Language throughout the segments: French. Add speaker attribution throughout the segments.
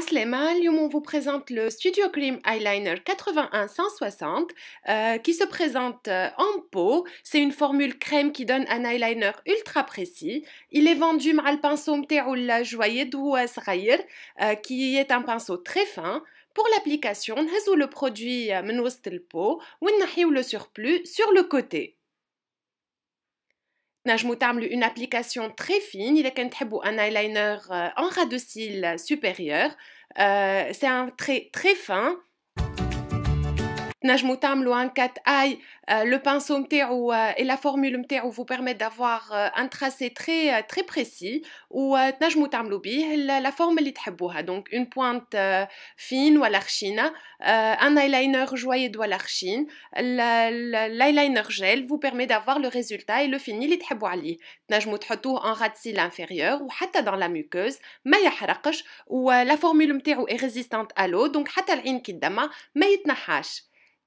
Speaker 1: Aslema, aujourd'hui on vous présente le Studio Cream Eyeliner 81160 euh, qui se présente euh, en peau. C'est une formule crème qui donne un eyeliner ultra précis. Il est vendu par le pinceau euh, qui est un pinceau très fin. Pour l'application, on le produit من وسط le le surplus sur le côté. Je vous une application très fine. Il y a un eyeliner en ras de cils supérieur. C'est un trait très fin. Najmoutam ou un 4i, le pinceau et la formule vous permettent d'avoir un tracé très très précis ou Najmoutam loubi, la formule est Donc une pointe fine ou l'archine, un eyeliner joyeux ou l'archine, l'eyeliner gel vous permet d'avoir le résultat et le fini est très beau. Najmout en ratzil inférieur ou même dans la muqueuse, maya harakosh ou la formule est résistante à l'eau, donc ne à l'inkidama, pas.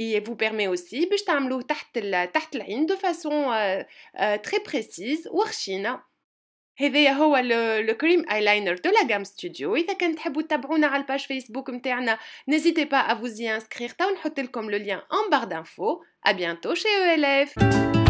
Speaker 1: Il vous permet aussi de faire de façon euh, euh, très précise et très Et le cream eyeliner de la gamme Studio. Si vous à page Facebook, n'hésitez pas à vous y inscrire. Nous allons comme le lien en barre d'infos. A bientôt chez ELF!